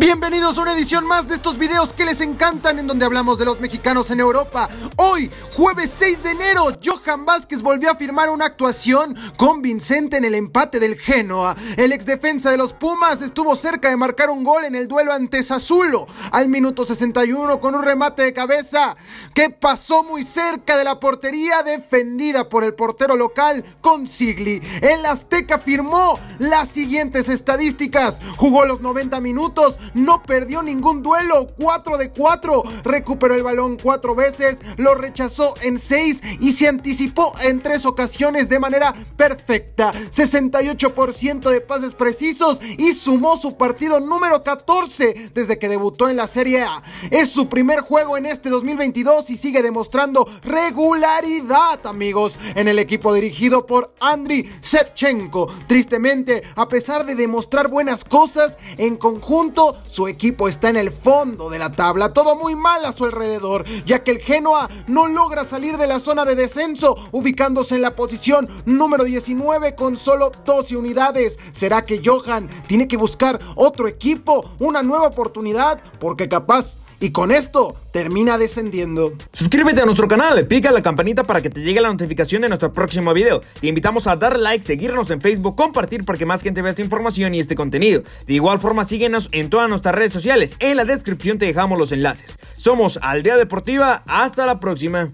Bienvenidos a una edición más de estos videos que les encantan en donde hablamos de los mexicanos en Europa. Hoy, jueves 6 de enero, Johan Vázquez volvió a firmar una actuación convincente en el empate del Genoa. El ex defensa de los Pumas estuvo cerca de marcar un gol en el duelo ante Sassuolo al minuto 61 con un remate de cabeza que pasó muy cerca de la portería defendida por el portero local con Sigli. El Azteca firmó las siguientes estadísticas. Jugó los 90 minutos, no perdió ningún duelo, 4 de 4, recuperó el balón 4 veces, lo rechazó en 6 y se anticipó en 3 ocasiones de manera perfecta, 68% de pases precisos y sumó su partido número 14 desde que debutó en la Serie A. Es su primer juego en este 2022 y sigue demostrando regularidad, amigos, en el equipo dirigido por Andriy Shevchenko. Tristemente, a pesar de demostrar buenas cosas, en conjunto su equipo está en el fondo de la tabla, todo muy mal a su alrededor, ya que el Genoa no logra salir de la zona de descenso, ubicándose en la posición número 19 con solo 12 unidades. ¿Será que Johan tiene que buscar otro equipo, una nueva oportunidad? Porque capaz, y con esto, termina descendiendo. Suscríbete a nuestro canal, pica la campanita para que te llegue la notificación de nuestro próximo video. Te invitamos a dar like, seguirnos en Facebook, compartir para que más gente vea esta información y este contenido. De igual forma, síguenos en todas nuestras redes sociales. En la descripción te dejamos los enlaces. Somos Aldea Deportiva. Hasta la próxima.